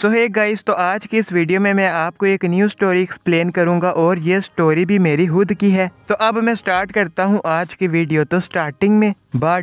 सो है गाइस तो आज की इस वीडियो में मैं आपको एक न्यू स्टोरी एक्सप्लेन करूंगा और ये स्टोरी भी मेरी खुद की है तो अब मैं स्टार्ट करता हूँ आज की वीडियो तो स्टार्टिंग में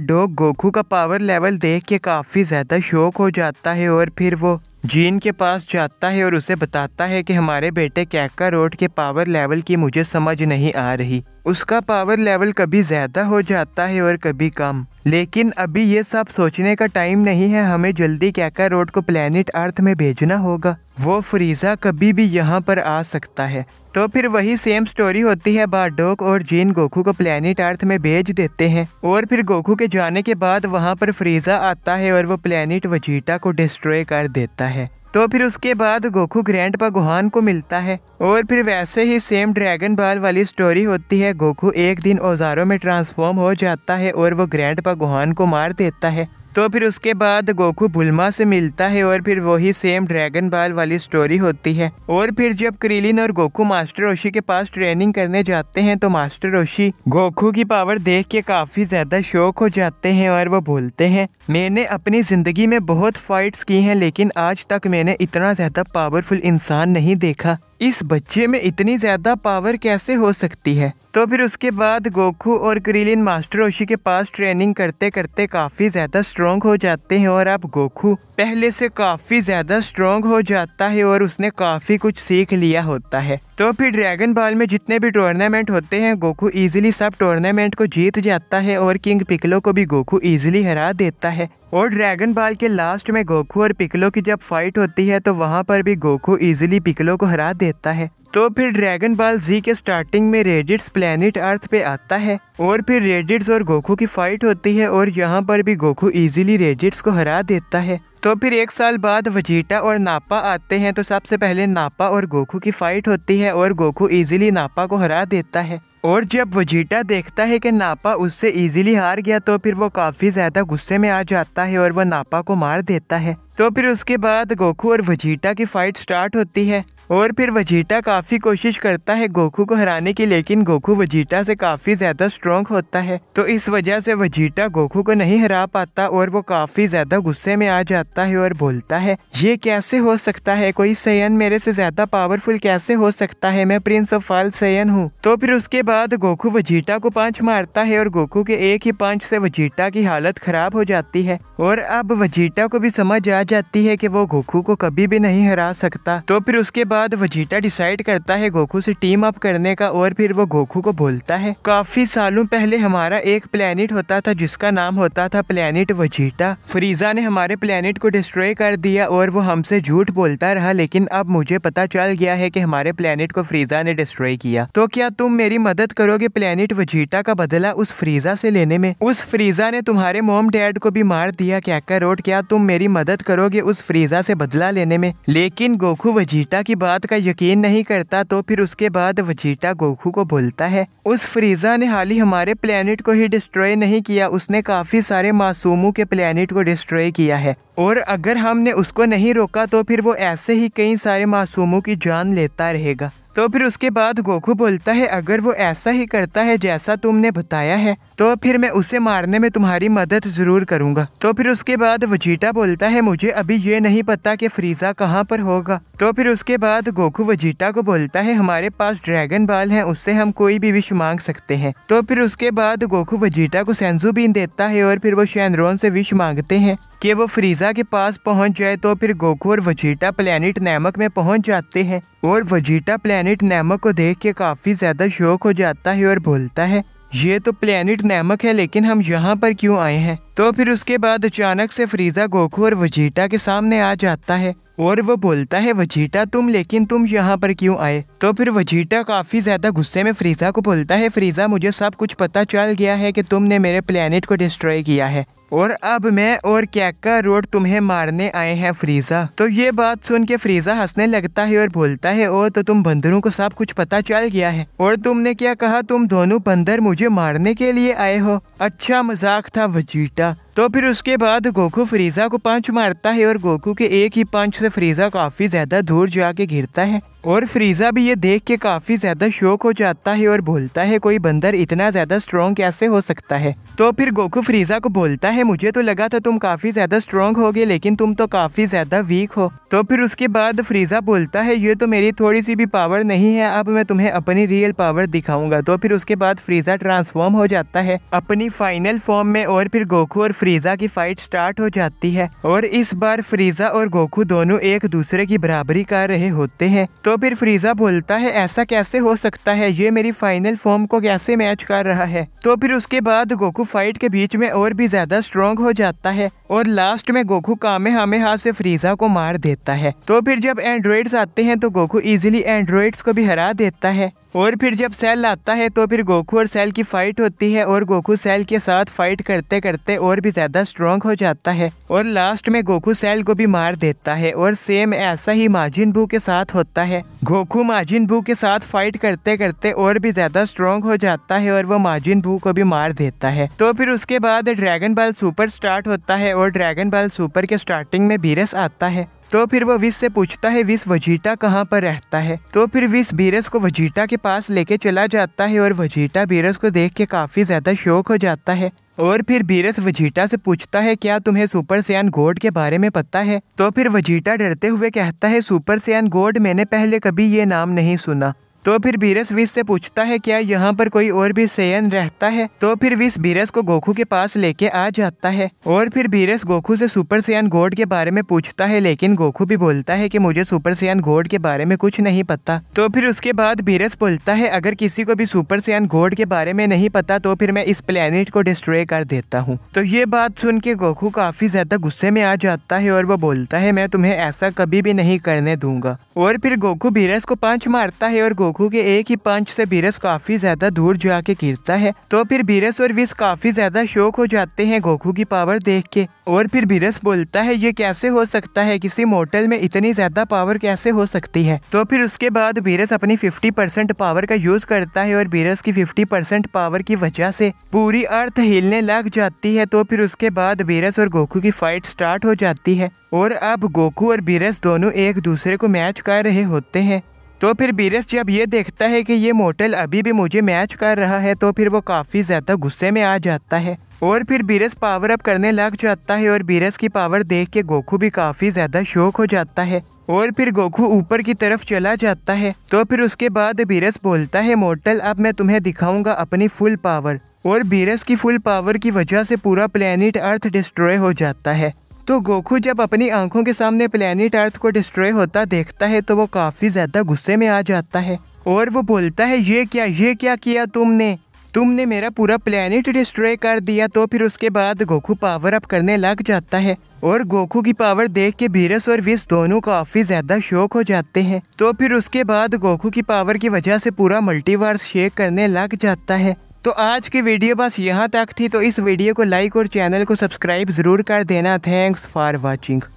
डॉग गोखू का पावर लेवल देख के काफ़ी ज़्यादा शौक हो जाता है और फिर वो जीन के पास जाता है और उसे बताता है कि हमारे बेटे कैका रोड के पावर लेवल की मुझे समझ नहीं आ रही उसका पावर लेवल कभी ज़्यादा हो जाता है और कभी कम लेकिन अभी ये सब सोचने का टाइम नहीं है हमें जल्दी कैका रोड को प्लानट अर्थ में भेजना होगा वो फ्रीजा कभी भी यहाँ पर आ सकता है तो फिर वही सेम स्टोरी होती है बारडोक और जीन गोकू को प्लानिट अर्थ में भेज देते हैं और फिर गोकू के जाने के बाद वहाँ पर फ्रीजा आता है और वो प्लानिट वजीटा को डिस्ट्रॉय कर देता है तो फिर उसके बाद गोखू ग्रैंड पा गुहान को मिलता है और फिर वैसे ही सेम ड्रैगन बाल वाली स्टोरी होती है गोखू एक दिन औजारों में ट्रांसफॉर्म हो जाता है और वो ग्रैंड पा गुहान को मार देता है तो फिर उसके बाद गोकू भुलमा से मिलता है और फिर वही सेम ड्रैगन बाल वाली स्टोरी होती है और फिर जब क्रिलिन और गोकू मास्टर ओशी के पास ट्रेनिंग करने जाते हैं तो मास्टर ओशी गोकू की पावर देख के काफी ज्यादा शौक हो जाते हैं और वो बोलते हैं मैंने अपनी जिंदगी में बहुत फाइट्स की हैं लेकिन आज तक मैंने इतना ज्यादा पावरफुल इंसान नहीं देखा इस बच्चे में इतनी ज़्यादा पावर कैसे हो सकती है तो फिर उसके बाद गोखू और क्रिलिन मास्टर ओशी के पास ट्रेनिंग करते करते काफ़ी ज़्यादा स्ट्रॉन्ग हो जाते हैं और अब गोखू पहले से काफ़ी ज़्यादा स्ट्रॉन्ग हो जाता है और उसने काफ़ी कुछ सीख लिया होता है तो फिर ड्रैगन बॉल में जितने भी टूर्नामेंट होते हैं गोखू ईजिली सब टूर्नामेंट को जीत जाता है और किंग पिकलो को भी गोखू ईजिली हरा देता है और ड्रैगन बॉल के लास्ट में गोखू और पिकलो की जब फाइट होती है तो वहाँ पर भी गोखू ईजिली पिकलो को हरा देता है तो फिर ड्रैगन बाल जी के स्टार्टिंग में रेडिट्स प्लेनेट अर्थ पे आता है और फिर रेडिट्स और गोखू की फाइट होती है और यहाँ पर भी गोखू इजीली रेडिट्स को हरा देता है तो फिर एक साल बाद वजीटा और नापा आते हैं तो सबसे पहले नापा और गोखू की फाइट होती है और गोखू इजीली नापा को हरा देता है और जब वजीटा देखता है कि नापा उससे इजीली हार गया तो फिर वो काफ़ी ज़्यादा गुस्से में आ जाता है और वो नापा को मार देता है तो फिर उसके बाद गोखू और वजीटा की फाइट स्टार्ट होती है और फिर वजीटा काफ़ी कोशिश करता है गोखू को हराने की लेकिन गोखू वजीटा से काफ़ी ज़्यादा स्ट्रॉन्ग होता है तो इस वजह से वजीटा गोखू को नहीं हरा पाता और वो काफ़ी ज़्यादा गुस्से में आ जाता है और बोलता है ये कैसे हो सकता है कोई सयन मेरे से ज़्यादा पावरफुल कैसे हो सकता है मैं प्रिंस ऑफ फाल सयन हूँ तो फिर उसके बाद गोखू वजीटा को पांच मारता है और गोखू के एक ही पांच से वजीटा की हालत ख़राब हो जाती है और अब वजीटा को भी समझ आ जाती है कि वो गोखू को कभी भी नहीं हरा सकता तो फिर उसके बाद बाद वजीटा डिसाइड करता है गोखू से टीम अप करने का और फिर वो गोखू को बोलता है काफी सालों पहले हमारा एक प्लेनेट होता था जिसका नाम होता था प्लेनेट वजीटा फ्रीजा ने हमारे प्लेनेट को डिस्ट्रॉय कर दिया और वो हमसे झूठ बोलता रहा लेकिन अब मुझे पता चल गया है की हमारे प्लेनेट को फ्रीजा ने डिस्ट्रॉय किया तो क्या तुम मेरी मदद करोगे प्लेनेट वजीटा का बदला उस फ्रीजा से लेने में उस फ्रीजा ने तुम्हारे मोम डैड को भी मार दिया क्या रोड क्या तुम मेरी मदद करोगे उस फ्रीजा से बदला लेने में लेकिन गोखू वजीटा की बात का यकीन नहीं करता तो फिर उसके बाद वजीटा गोखू को बोलता है उस फ्रीजा ने हाल ही हमारे प्लेनेट को ही डिस्ट्रॉय नहीं किया उसने काफ़ी सारे मासूमों के प्लेनेट को डिस्ट्रॉय किया है और अगर हमने उसको नहीं रोका तो फिर वो ऐसे ही कई सारे मासूमों की जान लेता रहेगा तो फिर उसके बाद गोखू बोलता है अगर वो ऐसा ही करता है जैसा तुमने बताया है तो फिर मैं उसे मारने में तुम्हारी मदद ज़रूर करूंगा तो फिर उसके बाद वजीटा बोलता है मुझे अभी ये नहीं पता कि फ्रीज़ा कहाँ पर होगा तो फिर उसके बाद गोखू वजीटा को बोलता है हमारे पास ड्रैगन बाल है उससे हम कोई भी विश मांग सकते हैं तो फिर उसके बाद गोखू वजीटा को सेंजू बीन देता है और फिर वो शैनरोन से विश मांगते हैं कि वो फ्रीज़ा के पास पहुंच जाए तो फिर गोखू और वजीटा प्लानिट नामक में पहुंच जाते हैं और वजीटा प्लान प्लेनेट नैमक को देख के काफ़ी ज़्यादा शौक हो जाता है और बोलता है ये तो प्लेनेट नैमक है लेकिन हम यहाँ पर क्यों आए हैं तो फिर उसके बाद अचानक से फ्रीजा गोखू और वजीटा के सामने आ जाता है और वो बोलता है वजीटा तुम लेकिन तुम यहाँ पर क्यों आए तो फिर वजीटा काफ़ी ज़्यादा गुस्से में फ्रीज़ा को बोलता है फ्रीज़ा मुझे सब कुछ पता चल गया है कि तुमने मेरे प्लेनेट को डिस्ट्रॉय किया है और अब मैं और कैका रोड तुम्हें मारने आए हैं फ्रीज़ा तो ये बात सुन के फ्रीज़ा हंसने लगता है और बोलता है ओ तो तुम बंदरों को सब कुछ पता चल गया है और तुमने क्या कहा तुम दोनों बंदर मुझे मारने के लिए आए हो अच्छा मजाक था वजीटा तो फिर उसके बाद गोकू फ्रीज़ा को पंच मारता है और गोकू के एक ही पंच से फ्रीज़ा काफ़ी ज़्यादा दूर जाके गिरता है और फ्रीज़ा भी ये देख के काफ़ी ज़्यादा शौक हो जाता है और बोलता है कोई बंदर इतना ज़्यादा स्ट्रॉन्ग कैसे हो सकता है तो फिर गोकू फ्रीज़ा को बोलता है मुझे तो लगा था तुम काफ़ी ज़्यादा स्ट्रॉन्ग हो लेकिन तुम तो काफ़ी ज़्यादा वीक हो तो फिर उसके बाद फ्रीज़ा बोलता है ये तो मेरी थोड़ी सी भी पावर नहीं है अब मैं तुम्हें अपनी रियल पावर दिखाऊंगा तो फिर उसके बाद फ्रीज़ा ट्रांसफॉर्म हो जाता है अपनी फाइनल फॉर्म में और फिर गोकू और फ्रीज़ा की फाइट स्टार्ट हो जाती है और इस बार फ्रीज़ा और गोकू दोनों एक दूसरे की बराबरी कर रहे होते हैं तो फिर फ्रीजा बोलता है ऐसा कैसे हो सकता है ये मेरी फाइनल फॉर्म को कैसे मैच कर रहा है तो फिर उसके बाद गोकू फाइट के बीच में और भी ज्यादा स्ट्रॉन्ग हो जाता है और लास्ट में गोकू कामे हामे हाथ से फ्रीजा को मार देता है तो फिर जब एंड्रॉइड्स आते हैं तो गोकू इजिली एंड्रॉइड्स को भी हरा देता है और फिर जब सेल आता है तो फिर गोकू और सेल की फ़ाइट होती है और गोकू सेल के साथ फाइट करते करते और भी ज़्यादा स्ट्रॉन्ग हो जाता है और लास्ट में गोकू सेल को भी मार देता है और सेम ऐसा ही माजिन बू के साथ होता है गोकू माजिन बू के साथ फाइट करते करते और भी ज़्यादा स्ट्रॉन्ग हो जाता है और वो माजिन बू को भी मार देता है तो फिर उसके बाद ड्रैगन बाल सुपर स्टार्ट होता है और ड्रैगन बाल सुपर के स्टार्टिंग में बीरस आता है तो फिर वो विस से पूछता है विस वजीटा कहाँ पर रहता है तो फिर विस बीरस को वजीटा के पास लेके चला जाता है और वजीटा बीरस को देख के काफ़ी ज़्यादा शौक हो जाता है और फिर बीरस वजीटा से पूछता है क्या तुम्हें सुपर सियान गोड के बारे में पता है तो फिर वजीटा डरते हुए कहता है सुपर सियान गोड मैंने पहले कभी ये नाम नहीं सुना तो फिर बीरस विश से पूछता है क्या यहाँ पर कोई और भी सेयन रहता है तो फिर विश बीरस को गोखू के पास लेके आ जाता है और फिर बीरस गोखू से सुपर सेयन गोड के बारे में पूछता है लेकिन गोखू भी बोलता है कि मुझे सुपर सेयन गोड के बारे में कुछ नहीं पता तो फिर उसके बाद बीरस बोलता है अगर किसी को भी सुपर सेयन गोड के बारे में नहीं पता तो फिर मैं इस प्लेनेट को डिस्ट्रॉय कर देता हूँ तो ये बात सुन के गोखू काफी ज्यादा गुस्से में आ जाता है और वो बोलता है मैं तुम्हें ऐसा कभी भी नहीं करने दूंगा और फिर गोखू बीरस को पांच मारता है और गोखू गोकू के एक ही पंच से बीरस काफी ज्यादा दूर जाके गिरता है तो फिर बीरस और विस काफी ज्यादा शौक हो जाते हैं गोकू की पावर देख के और फिर बीरस बोलता है ये कैसे हो सकता है किसी मोटल में इतनी ज्यादा पावर कैसे हो सकती है तो फिर उसके बाद बीरस अपनी 50 परसेंट पावर का यूज करता है और बीरस की 50 परसेंट पावर की वजह से पूरी अर्थ हिलने लग जाती है तो फिर उसके बाद बीरस और गोकू की फाइट स्टार्ट हो जाती है और अब गोकू और बीरस दोनों एक दूसरे को मैच कर रहे होते हैं तो फिर बीरस जब ये देखता है कि ये मोटल अभी भी मुझे मैच कर रहा है तो फिर वो काफ़ी ज़्यादा गुस्से में आ जाता है और फिर बीरस पावर अप करने लग जाता है और बीरस की पावर देख के गोखू भी काफ़ी ज़्यादा शौक हो जाता है और फिर गोखू ऊपर की तरफ चला जाता है तो फिर उसके बाद बीरस बोलता है मोटल अब मैं तुम्हें दिखाऊँगा अपनी फुल पावर और बीरस की फुल पावर की वजह से पूरा प्लानट अर्थ डिस्ट्रॉय हो जाता है तो गोकू जब अपनी आंखों के सामने प्लानिट अर्थ को डिस्ट्रॉय होता देखता है तो वो काफ़ी ज़्यादा गुस्से में आ जाता है और वो बोलता है ये क्या ये क्या किया तुमने तुमने मेरा पूरा प्लानिट डिस्ट्रॉय कर दिया तो फिर उसके बाद गोकू पावर अप करने लग जाता है और गोकू की पावर देख के बीरस और विस दोनों काफ़ी ज़्यादा शौक हो जाते हैं तो फिर उसके बाद गोकू की पावर की वजह से पूरा मल्टीवर्स शेक करने लग जाता है तो आज की वीडियो बस यहाँ तक थी तो इस वीडियो को लाइक और चैनल को सब्सक्राइब ज़रूर कर देना थैंक्स फॉर वॉचिंग